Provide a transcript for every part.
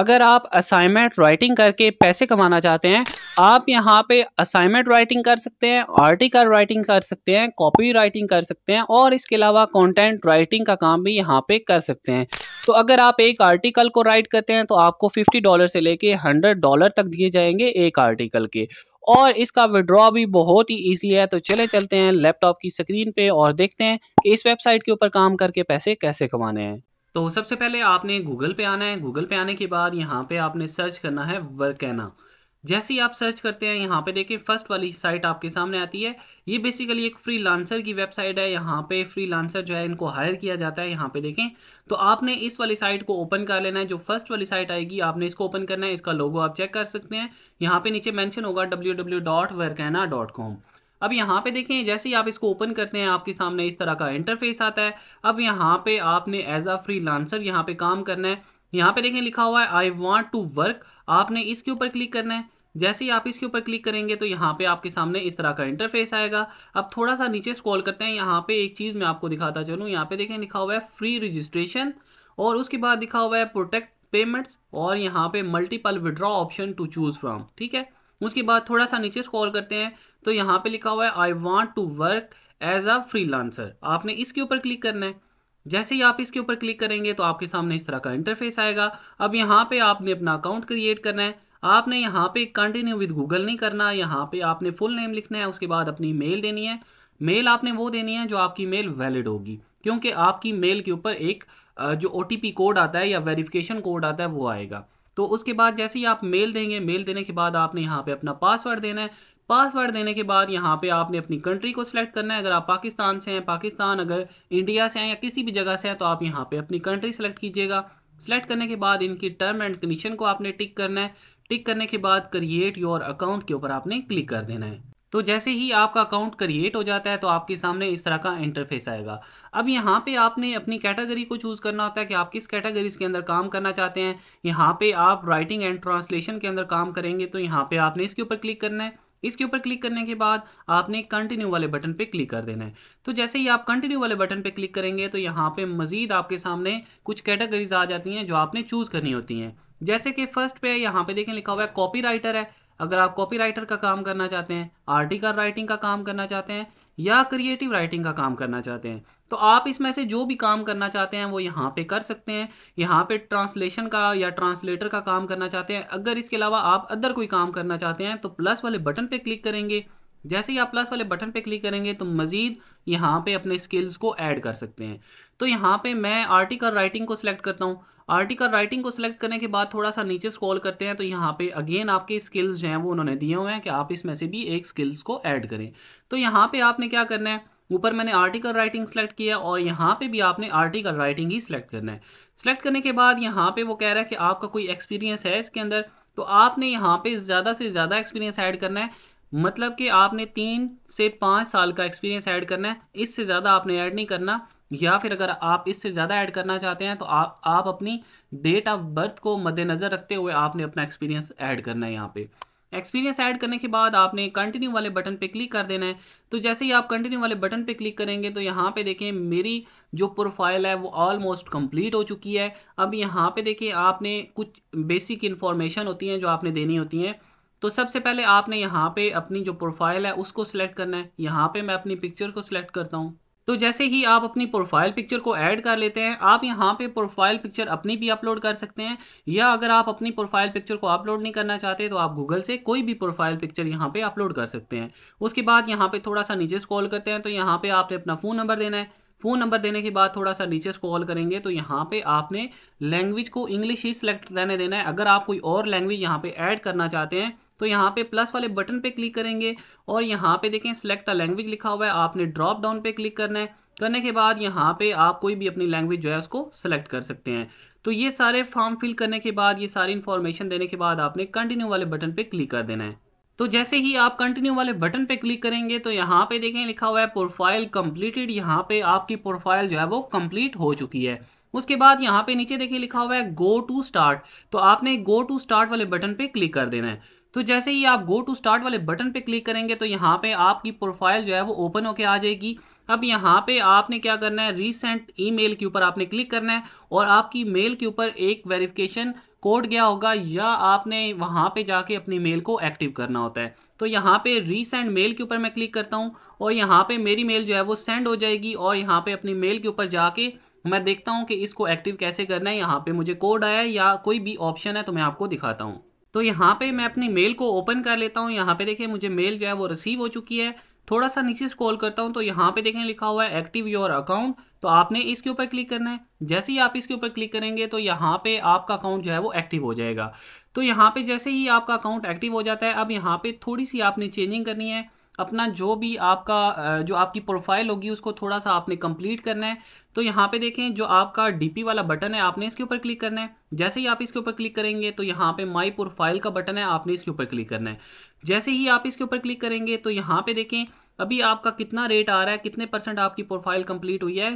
अगर आप assignment writing करके पैसे कमाना चाहते हैं आप यहाँ पे असाइनमेंट राइटिंग कर सकते हैं आर्टिकल राइटिंग कर सकते हैं कॉपी राइटिंग कर सकते हैं और इसके अलावा कंटेंट राइटिंग का काम भी यहाँ पे कर सकते हैं तो अगर आप एक आर्टिकल को राइट करते हैं तो आपको फिफ्टी डॉलर से लेके हंड्रेड डॉलर तक दिए जाएंगे एक आर्टिकल के और इसका विड्रॉ भी बहुत ही ईजी है तो चले चलते हैं लैपटॉप की स्क्रीन पे और देखते हैं कि इस वेबसाइट के ऊपर काम करके पैसे कैसे कमाने हैं तो सबसे पहले आपने गूगल पे आना है गूगल पे आने के बाद यहाँ पे आपने सर्च करना है वर्कैना जैसे ही आप सर्च करते हैं यहाँ पे देखिए फर्स्ट वाली साइट आपके सामने आती है ये बेसिकली एक फ्री लांसर की वेबसाइट है यहाँ पे फ्री लांसर जो है इनको हायर किया जाता है यहाँ पे देखें तो आपने इस वाली साइट को ओपन कर लेना है जो फर्स्ट वाली साइट आएगी आपने इसको ओपन करना है इसका लोगो आप चेक कर सकते हैं यहाँ पे नीचे मैंशन होगा W W dot dot com अब यहाँ पे देखें जैसे ही आप इसको ओपन करते हैं आपके सामने इस तरह का इंटरफेस आता है अब यहाँ पे आपने एज अ फ्री लांसर यहाँ पे काम करना है यहाँ पे देखें लिखा हुआ है आई वॉन्ट टू वर्क आपने इसके ऊपर क्लिक करना है जैसे ही आप इसके ऊपर क्लिक करेंगे तो यहाँ पे आपके सामने इस तरह का इंटरफेस आएगा अब थोड़ा सा नीचे स्क्रॉल करते हैं यहाँ पे एक चीज़ मैं आपको दिखाता चलूँ यहाँ पे देखें लिखा हुआ है फ्री रजिस्ट्रेशन और उसके बाद लिखा हुआ है प्रोटेक्ट पेमेंट्स और यहाँ पे multiple withdraw option to choose from ठीक है उसके बाद थोड़ा सा नीचे स्क्रॉल करते हैं तो यहाँ पे लिखा हुआ है I want to work as a freelancer आपने इसके ऊपर क्लिक करना है जैसे ही आप इसके ऊपर क्लिक करेंगे तो आपके सामने इस तरह का इंटरफेस आएगा अब यहाँ पे आपने अपना अकाउंट क्रिएट करना है आपने यहाँ पे कंटिन्यू विद गूगल नहीं करना यहाँ पे आपने फुल नेम लिखना है उसके बाद अपनी मेल देनी है मेल आपने वो देनी है जो आपकी मेल वैलिड होगी क्योंकि आपकी मेल के ऊपर एक जो ओ कोड आता है या वेरिफिकेशन कोड आता है वो आएगा तो उसके बाद जैसे ही आप मेल देंगे मेल देने के बाद आपने यहाँ पे अपना पासवर्ड देना है पासवर्ड देने के बाद यहाँ पे आपने अपनी कंट्री को सिलेक्ट करना है अगर आप पाकिस्तान से हैं पाकिस्तान अगर इंडिया से हैं या किसी भी जगह से हैं तो आप यहाँ पे अपनी कंट्री सेलेक्ट कीजिएगा सेलेक्ट करने के बाद इनकी टर्म एंड कंडीशन को आपने टिक करना है टिक करने के बाद क्रिएट योर अकाउंट के ऊपर आपने क्लिक कर देना है तो जैसे ही आपका अकाउंट क्रिएट हो जाता है तो आपके सामने इस तरह का इंटरफेस आएगा अब यहाँ पे आपने अपनी कैटेगरी को चूज़ करना होता है कि आप किस कैटेगरीज के अंदर काम करना चाहते हैं यहाँ पे आप राइटिंग एंड ट्रांसलेशन के अंदर काम करेंगे तो यहाँ पे आपने इसके ऊपर क्लिक करना है इसके ऊपर क्लिक करने के बाद आपने कंटिन्यू वाले बटन पे क्लिक कर देना है तो जैसे ही आप कंटिन्यू वाले बटन पे क्लिक करेंगे तो यहाँ पे मज़ीद आपके सामने कुछ कैटेगरीज आ जाती हैं जो आपने चूज़ करनी होती हैं जैसे कि फर्स्ट पे यहाँ पे देखें लिखा हुआ है कॉपी राइटर है अगर आप कॉपी राइटर का काम करना चाहते हैं आर्टिकल राइटिंग का काम करना चाहते हैं या क्रिएटिव राइटिंग का काम करना चाहते हैं तो आप इसमें से जो भी काम करना चाहते हैं वो यहाँ पे कर सकते हैं यहाँ पे ट्रांसलेशन का या ट्रांसलेटर का काम करना चाहते हैं अगर इसके अलावा आप अदर कोई काम करना चाहते हैं तो प्लस वाले बटन पे क्लिक करेंगे जैसे ही आप प्लस वाले बटन पे क्लिक करेंगे तो मज़ीद यहाँ पे अपने स्किल्स को ऐड कर सकते हैं तो यहाँ पे मैं आर्टिकल राइटिंग को सिलेक्ट करता हूँ आर्टिकल राइटिंग को सिलेक्ट करने के बाद थोड़ा सा नीचे स्क्रॉल करते हैं तो यहाँ पे अगेन आपके स्किल्स जो हैं वो उन्होंने दिए हुए हैं कि आप इसमें से भी एक स्किल्स को ऐड करें तो यहाँ पे आपने क्या करना है ऊपर मैंने आर्टिकल राइटिंग सेलेक्ट किया और यहाँ पे भी आपने आर्टिकल राइटिंग ही सिलेक्ट करना है सिलेक्ट करने के बाद यहाँ पे वो कह रहा है कि आपका कोई एक्सपीरियंस है इसके अंदर तो आपने यहाँ पे ज़्यादा से ज़्यादा एक्सपीरियंस ऐड करना है मतलब कि आपने तीन से पाँच साल का एक्सपीरियंस ऐड करना है इससे ज़्यादा आपने ऐड नहीं करना या फिर अगर आप इससे ज़्यादा ऐड करना चाहते हैं तो आप आप अपनी डेट ऑफ बर्थ को मद्देनज़र रखते हुए आपने अपना एक्सपीरियंस ऐड करना है यहाँ पे एक्सपीरियंस ऐड करने के बाद आपने कंटिन्यू वाले बटन पे क्लिक कर देना है तो जैसे ही आप कंटिन्यू वाले बटन पे क्लिक करेंगे तो यहाँ पे देखें मेरी जो प्रोफाइल है वो ऑलमोस्ट कंप्लीट हो चुकी है अब यहाँ पे देखें आपने कुछ बेसिक इन्फॉर्मेशन होती हैं जो आपने देनी होती हैं तो सबसे पहले आपने यहाँ पर अपनी जो प्रोफाइल है उसको सिलेक्ट करना है यहाँ पर मैं अपनी पिक्चर को सिलेक्ट करता हूँ तो जैसे ही आप अपनी प्रोफाइल पिक्चर को ऐड कर लेते हैं आप यहाँ पे प्रोफाइल पिक्चर अपनी भी अपलोड कर सकते हैं या अगर आप अपनी प्रोफाइल पिक्चर को अपलोड नहीं करना चाहते तो आप गूगल से कोई भी प्रोफाइल पिक्चर यहाँ पे अपलोड कर सकते हैं उसके बाद यहाँ पे थोड़ा सा नीचे स्कॉल करते हैं तो यहाँ पे आपने अपना फ़ोन नंबर देना है फ़ोन नंबर देने के बाद थोड़ा सा नीचे स्कॉल करेंगे तो यहाँ पे आपने लैंग्वेज को इंग्लिश ही सिलेक्ट रहने देना है अगर आप कोई और लैंग्वेज यहाँ पे ऐड करना चाहते हैं तो यहाँ पे प्लस वाले बटन पे क्लिक करेंगे और यहाँ पे देखें सेलेक्ट अ लैंग्वेज लिखा हुआ है आपने ड्रॉप डाउन पे क्लिक करना है करने के बाद यहाँ पे आप कोई भी अपनी लैंग्वेज जो है उसको सेलेक्ट कर सकते हैं तो ये सारे फॉर्म फिल करने के बाद ये सारी इन्फॉर्मेशन देने के बाद आपने कंटिन्यू वाले बटन पे क्लिक कर देना है तो जैसे ही आप कंटिन्यू वाले बटन पे क्लिक करेंगे तो यहाँ पे देखें लिखा हुआ है प्रोफाइल कंप्लीटेड यहाँ पे आपकी प्रोफाइल जो है वो कंप्लीट हो चुकी है उसके बाद यहाँ पे नीचे देखिए लिखा हुआ है गो टू स्टार्ट तो आपने गो टू स्टार्ट वाले बटन पे क्लिक कर देना है तो जैसे ही आप गो टू स्टार्ट वाले बटन पे क्लिक करेंगे तो यहाँ पे आपकी प्रोफाइल जो है वो ओपन होके आ जाएगी अब यहाँ पे आपने क्या करना है रीसेंट ईमेल के ऊपर आपने क्लिक करना है और आपकी मेल के ऊपर एक वेरिफिकेशन कोड गया होगा या आपने वहाँ पे जाके अपनी मेल को एक्टिव करना होता है तो यहाँ पे रीसेंट मेल के ऊपर मैं क्लिक करता हूँ और यहाँ पे मेरी मेल जो है वो सेंड हो जाएगी और यहाँ पे अपनी मेल के ऊपर जाके मैं देखता हूँ कि इसको एक्टिव कैसे करना है यहाँ पे मुझे कोड आया या कोई भी ऑप्शन है तो मैं आपको दिखाता हूँ तो यहाँ पे मैं अपनी मेल को ओपन कर लेता हूँ यहाँ पे देखें मुझे मेल जो है वो रिसीव हो चुकी है थोड़ा सा नीचे स्क्रॉल करता हूँ तो यहाँ पे देखें लिखा हुआ है एक्टिव योर अकाउंट तो आपने इसके ऊपर क्लिक करना है जैसे ही आप इसके ऊपर क्लिक करेंगे तो यहाँ पे आपका अकाउंट जो है वो एक्टिव हो जाएगा तो यहाँ पे जैसे ही आपका अकाउंट एक्टिव हो जाता है अब यहाँ पे थोड़ी सी आपने चेंजिंग करनी है अपना जो भी आपका जो आपकी प्रोफाइल होगी उसको थोड़ा सा आपने कंप्लीट करना है तो यहाँ पे देखें जो आपका डीपी वाला बटन है आपने इसके ऊपर क्लिक करना है जैसे ही आप इसके ऊपर क्लिक करेंगे तो यहाँ पे माई प्रोफाइल का बटन है आपने इसके ऊपर क्लिक करना है जैसे ही आप इसके ऊपर क्लिक करेंगे तो यहाँ पे देखें अभी आपका कितना रेट आ रहा है कितने परसेंट आपकी प्रोफाइल कंप्लीट हुई है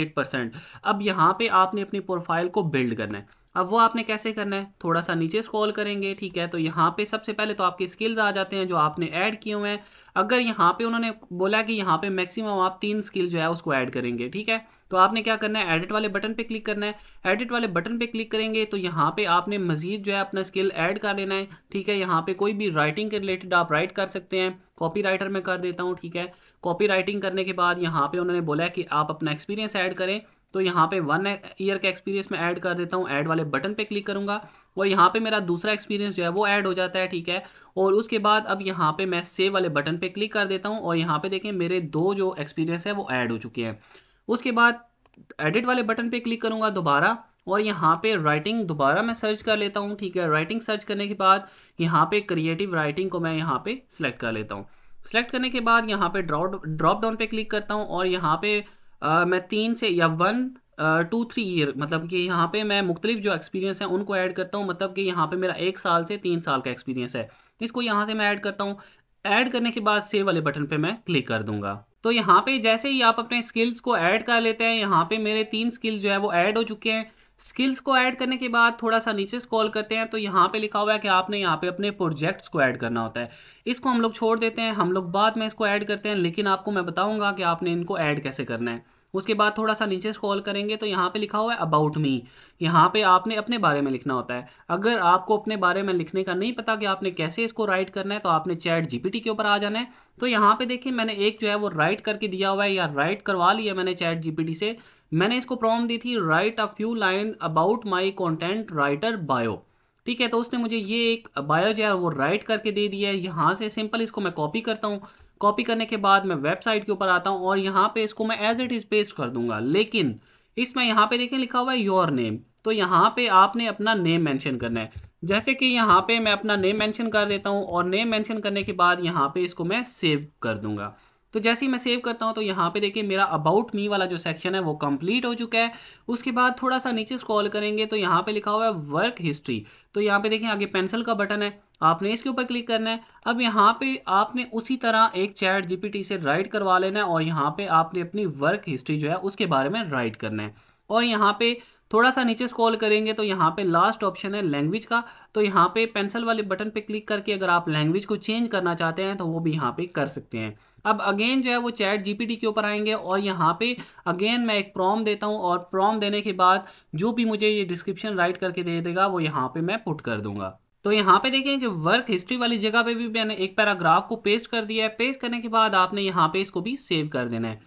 एट परसेंट अब यहाँ पे आपने अपनी प्रोफाइल को बिल्ड करना है अब वो आपने कैसे करना है थोड़ा सा नीचे स्क्रॉल करेंगे ठीक है तो यहाँ पे सबसे पहले तो आपके स्किल्स आ जाते हैं जो आपने ऐड किए हुए हैं अगर यहाँ पे उन्होंने बोला कि यहाँ पे मैक्सिमम आप तीन स्किल जो है उसको ऐड करेंगे ठीक है तो आपने क्या करना है एडिट वाले बटन पे क्लिक करना है एडिट वाले बटन पे क्लिक करेंगे तो यहाँ पे आपने मजीद जो है अपना स्किल ऐड कर लेना है ठीक है यहाँ पे कोई भी राइटिंग के रिलेटेड आप राइट कर सकते हैं कॉपी राइटर में कर देता हूँ ठीक है कॉपी राइटिंग करने के बाद यहाँ पे उन्होंने बोला है कि आप अपना एक्सपीरियंस ऐड करें तो यहाँ पे वन ईयर का एक्सपीरियंस मैं ऐड कर देता हूँ ऐड वाले बटन पे क्लिक करूँगा और यहाँ पे मेरा दूसरा एक्सपीरियंस जो है वो ऐड हो जाता है ठीक है और उसके बाद अब यहाँ पे मैं सेव वाले बटन पे क्लिक कर देता हूँ और यहाँ पे देखें मेरे दो जो एक्सपीरियंस है वो ऐड हो चुके हैं उसके बाद एडिट वाले बटन पे क्लिक करूँगा दोबारा और यहाँ पे राइटिंग दोबारा मैं सर्च कर लेता हूँ ठीक है राइटिंग सर्च करने के बाद यहाँ पे क्रिएटिव राइटिंग को मैं यहाँ पे सिलेक्ट कर लेता हूँ सेलेक्ट करने के बाद यहाँ पे ड्रॉप ड्रॉप डाउन पे क्लिक करता हूँ और यहाँ पे आ, मैं तीन से या वन टू थ्री ईयर मतलब कि यहाँ पे मैं मुख्तलिफ जो एक्सपीरियंस है उनको ऐड करता हूँ मतलब कि यहाँ पे मेरा एक साल से तीन साल का एक्सपीरियंस है इसको यहाँ से मैं ऐड करता हूँ ऐड करने के बाद सेव वाले बटन पे मैं क्लिक कर दूंगा तो यहाँ पे जैसे ही आप अपने स्किल्स को ऐड कर लेते हैं यहाँ पे मेरे तीन स्किल्स जो है वो ऐड हो चुके हैं स्किल्स को ऐड करने के बाद थोड़ा सा नीचे स्क्रॉल करते हैं तो यहाँ पे लिखा हुआ है कि आपने यहाँ पे अपने प्रोजेक्ट्स को ऐड करना होता है इसको हम लोग छोड़ देते हैं हम लोग बाद में इसको ऐड करते हैं लेकिन आपको मैं बताऊंगा कि आपने इनको ऐड कैसे करना है उसके बाद थोड़ा सा नीचे स्क्रॉल करेंगे तो यहाँ पे लिखा हुआ है अबाउट मी यहाँ पे आपने अपने बारे में लिखना होता है अगर आपको अपने बारे में लिखने का नहीं पता कि आपने कैसे इसको राइट करना है तो आपने चैट जीपीटी के ऊपर आ जाना है तो यहाँ पे देखिए मैंने एक जो है वो राइट करके दिया हुआ है या राइट करवा लिया मैंने चैट जीपीटी से मैंने इसको प्रॉम दी थी write a few line about my content writer bio ठीक है तो उसने मुझे ये एक बायो जो है वो राइट करके दे दिया है यहाँ से सिंपल इसको मैं कॉपी करता हूँ कॉपी करने के बाद मैं वेबसाइट के ऊपर आता हूँ और यहाँ पे इसको मैं एज इट इज़ पेस्ट कर दूंगा लेकिन इसमें यहाँ पे देखें लिखा हुआ है योर नेम तो यहाँ पे आपने अपना नेम मेंशन करना है जैसे कि यहाँ पे मैं अपना नेम मेंशन कर देता हूँ और नेम मेंशन करने के बाद यहाँ पे इसको मैं सेव कर दूंगा तो जैसे ही मैं सेव करता हूँ तो यहाँ पे देखिए मेरा अबाउट मी वाला जो सेक्शन है वो कंप्लीट हो चुका है उसके बाद थोड़ा सा नीचे स्क्रॉल करेंगे तो यहाँ पे लिखा हुआ है वर्क हिस्ट्री तो यहाँ पे देखिए आगे पेंसिल का बटन है आपने इसके ऊपर क्लिक करना है अब यहाँ पे आपने उसी तरह एक चैट जी से राइट करवा लेना है और यहाँ पे आपने अपनी वर्क हिस्ट्री जो है उसके बारे में राइट करना है और यहाँ पे थोड़ा सा नीचे स्क्रॉल करेंगे तो यहाँ पे लास्ट ऑप्शन है लैंग्वेज का तो यहाँ पे पेंसिल वाले बटन पे क्लिक करके अगर आप लैंग्वेज को चेंज करना चाहते हैं तो वो भी यहाँ पे कर सकते हैं अब अगेन जो है वो चैट जीपीटी के ऊपर आएंगे और यहाँ पे अगेन मैं एक प्रॉम देता हूँ और प्रॉम देने के बाद जो भी मुझे ये डिस्क्रिप्शन राइट करके दे देगा वो यहाँ पे मैं पुट कर दूंगा तो यहाँ पे देखें कि वर्क हिस्ट्री वाली जगह पे भी मैंने एक पैराग्राफ को पेस्ट कर दिया है पेस्ट करने के बाद आपने यहाँ पे इसको भी सेव कर देना है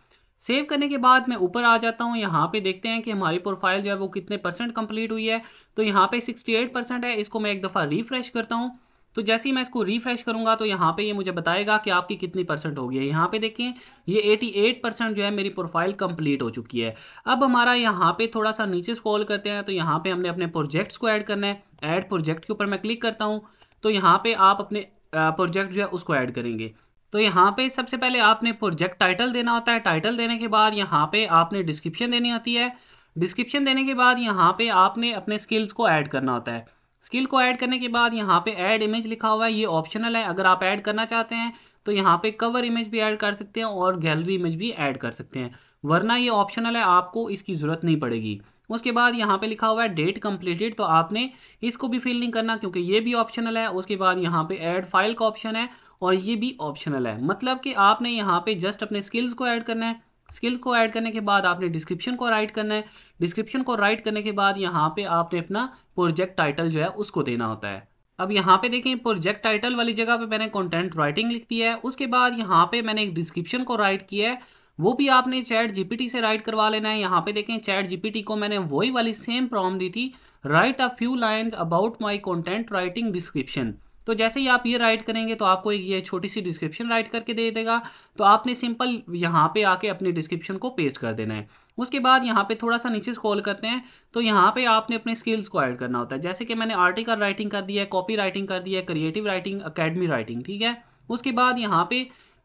सेव करने के बाद मैं ऊपर आ जाता हूँ यहाँ पे देखते हैं कि हमारी प्रोफाइल जो है वो कितने परसेंट कंप्लीट हुई है तो यहाँ पे 68 परसेंट है इसको मैं एक दफ़ा रिफ्रेश करता हूँ तो जैसे ही मैं इसको रिफ्रेश करूंगा तो यहाँ पे ये मुझे बताएगा कि आपकी कितनी परसेंट हो गई है यहाँ पे देखें ये 88 परसेंट जो है मेरी प्रोफाइल कंप्लीट हो चुकी है अब हमारा यहाँ पे थोड़ा सा नीचे स्कॉल करते हैं तो यहाँ पे हमने अपने प्रोजेक्ट्स को ऐड करना है ऐड प्रोजेक्ट के ऊपर मैं क्लिक करता हूँ तो यहाँ पर आप अपने प्रोजेक्ट जो है उसको ऐड करेंगे तो यहाँ पे सबसे पहले आपने प्रोजेक्ट टाइटल देना होता है टाइटल देने के बाद यहाँ पे आपने डिस्क्रिप्शन देनी होती है डिस्क्रिप्शन देने के बाद यहाँ पे आपने अपने स्किल्स को ऐड करना होता है स्किल को ऐड करने के बाद यहाँ पे ऐड इमेज लिखा हुआ है ये ऑप्शनल है अगर आप ऐड करना चाहते हैं तो यहाँ पे कवर इमेज भी ऐड कर सकते हैं और गैलरी इमेज भी ऐड कर सकते हैं वरना ये ऑप्शनल है आपको इसकी ज़रूरत नहीं पड़ेगी उसके बाद यहाँ पे लिखा हुआ है डेट कम्प्लीटेड तो आपने इसको भी फिल नहीं करना क्योंकि ये भी ऑप्शनल है उसके बाद यहाँ पे ऐड फाइल का ऑप्शन है और ये भी ऑप्शनल है मतलब कि आपने यहाँ पे जस्ट अपने स्किल्स को ऐड करना है स्किल को ऐड करने के बाद आपने डिस्क्रिप्शन को राइट करना है डिस्क्रिप्शन को राइट करने के बाद यहाँ पे आपने अपना प्रोजेक्ट टाइटल जो है उसको देना होता है अब यहाँ पे देखें प्रोजेक्ट टाइटल वाली जगह पे मैंने कंटेंट राइटिंग लिख दी है उसके बाद यहाँ पे मैंने एक डिस्क्रिप्शन को राइट किया है वो भी आपने चैट जीपीटी से राइट करवा लेना है यहाँ पे देखें चैट जीपीटी को मैंने वही वाली सेम प्रॉम दी थी write a few lines about my content writing description तो जैसे ही आप ये राइट करेंगे तो आपको एक ये छोटी सी डिस्क्रिप्शन राइट करके दे देगा तो आपने सिंपल यहाँ पे आके अपने डिस्क्रिप्शन को पेस्ट कर देना है उसके बाद यहाँ पे थोड़ा सा नीचे स्क्रॉल करते हैं तो यहाँ पे आपने अपने स्किल्स को ऐड करना होता है जैसे कि मैंने आर्टिकल राइटिंग कर दिया है कॉपी राइटिंग कर दिया है क्रिएटिव राइटिंग अकेडमी राइटिंग ठीक है उसके बाद यहाँ पे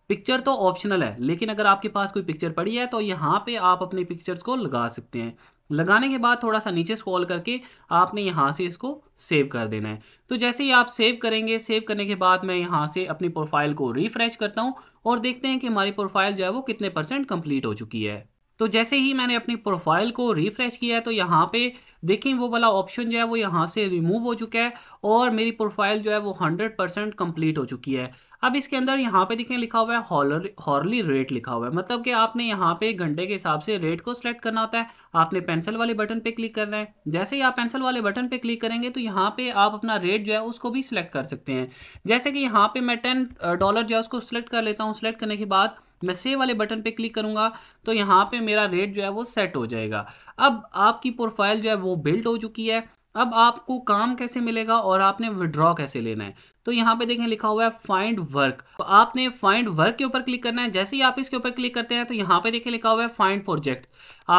पिक्चर तो ऑप्शनल है लेकिन अगर आपके पास कोई पिक्चर पड़ी है तो यहाँ पे आप अपने पिक्चर्स को लगा सकते हैं लगाने के बाद थोड़ा सा नीचे स्क्रॉल करके आपने यहाँ से इसको सेव कर देना है तो जैसे ही आप सेव करेंगे सेव करने के बाद मैं यहाँ से अपनी प्रोफाइल को रिफ्रेश करता हूँ और देखते हैं कि हमारी प्रोफाइल जो है वो कितने परसेंट कंप्लीट हो चुकी है तो जैसे ही मैंने अपनी प्रोफाइल को रिफ्रेश किया है तो यहाँ पे देखें वो वाला ऑप्शन जो है वो यहाँ से रिमूव हो चुका है और मेरी प्रोफाइल जो है वो 100 परसेंट कम्प्लीट हो चुकी है अब इसके अंदर यहाँ पे देखें लिखा हुआ है हॉर्ली रेट लिखा हुआ है मतलब कि आपने यहाँ पे घंटे के हिसाब से रेट को सिलेक्ट करना होता है आपने पेंसिल वाले बटन पे क्लिक करना है जैसे ही आप पेंसिल वाले बटन पे क्लिक करेंगे तो यहाँ पे आप अपना रेट जो है उसको भी सिलेक्ट कर सकते हैं जैसे कि यहाँ पे मैं टेन डॉलर जो है उसको सिलेक्ट कर लेता हूँ सिलेक्ट करने के बाद मैं सेव वाले बटन पे क्लिक करूँगा तो यहाँ पे मेरा रेट जो है वो सेट हो जाएगा अब आपकी प्रोफाइल जो है वो बिल्ड हो चुकी है अब आपको काम कैसे मिलेगा और आपने विड्रॉ कैसे लेना है तो यहाँ पे देखें लिखा हुआ है फाइंड वर्क तो आपने फाइंड वर्क के ऊपर क्लिक करना है जैसे ही आप इसके ऊपर क्लिक करते हैं तो यहाँ पे देखें लिखा हुआ है फाइंड प्रोजेक्ट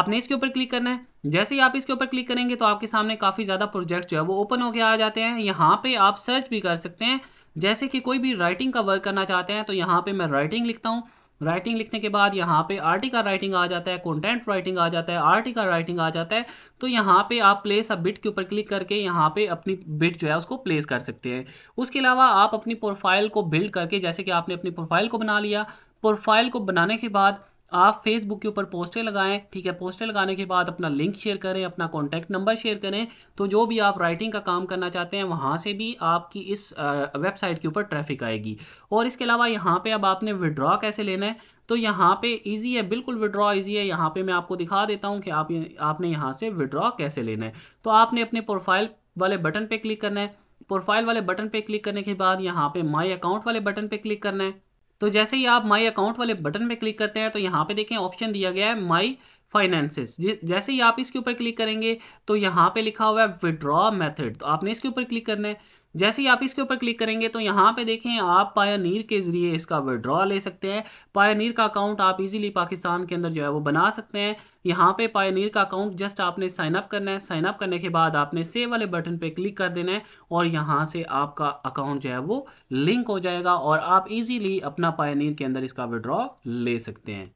आपने इसके ऊपर क्लिक करना है जैसे ही आप इसके ऊपर क्लिक करेंगे तो आपके सामने काफ़ी ज़्यादा प्रोजेक्ट जो है वो ओपन होकर आ जाते हैं यहाँ पे आप सर्च भी कर सकते हैं जैसे कि कोई भी राइटिंग का वर्क करना चाहते हैं तो यहाँ पे मैं राइटिंग लिखता हूँ राइटिंग लिखने के बाद यहाँ पे आर्टिकल राइटिंग आ जाता है कंटेंट राइटिंग आ जाता है आर्टिकल राइटिंग आ जाता है तो यहाँ पे आप प्लेस अब बिट के ऊपर क्लिक करके यहाँ पे अपनी बिट जो है उसको प्लेस कर सकते हैं उसके अलावा आप अपनी प्रोफाइल को बिल्ड करके जैसे कि आपने अपनी प्रोफाइल को बना लिया प्रोफाइल को बनाने के बाद आप फेसबुक के ऊपर पोस्टें लगाएं ठीक है पोस्टें लगाने के बाद अपना लिंक शेयर करें अपना कॉन्टैक्ट नंबर शेयर करें तो जो भी आप राइटिंग का काम करना चाहते हैं वहाँ से भी आपकी इस वेबसाइट के ऊपर ट्रैफिक आएगी और इसके अलावा यहाँ पर अब आपने विड्रॉ कैसे लेना है तो यहाँ पे इजी है बिल्कुल विड्रॉ इजी है यहाँ पे मैं आपको दिखा देता हूँ कि आप आपने यहाँ से विड्रॉ कैसे लेना है तो आपने अपने प्रोफाइल वाले बटन पर क्लिक करना है प्रोफाइल वाले बटन पर क्लिक करने के बाद यहाँ पर माई अकाउंट वाले बटन पर क्लिक करना है तो जैसे ही आप माई अकाउंट वाले बटन पे क्लिक करते हैं तो यहाँ पे देखें ऑप्शन दिया गया है माई फाइनेंसिस जैसे ही आप इसके ऊपर क्लिक करेंगे तो यहाँ पे लिखा हुआ है विड्रॉ मेथड तो आपने इसके ऊपर क्लिक करना है जैसे ही आप इसके ऊपर क्लिक करेंगे तो यहाँ पे देखें आप पायनीर के ज़रिए इसका विड्रॉ ले सकते हैं पायनीर का अकाउंट आप इजीली पाकिस्तान के अंदर जो है वो बना सकते हैं यहाँ पे पायनीर का अकाउंट जस्ट आपने साइन अप करना है साइन अप करने के बाद आपने सेव वाले बटन पे क्लिक कर देना है और यहाँ से आपका अकाउंट जो है वो लिंक हो जाएगा और आप इजीली अपना पायनीर के अंदर इसका विड्रॉ ले सकते हैं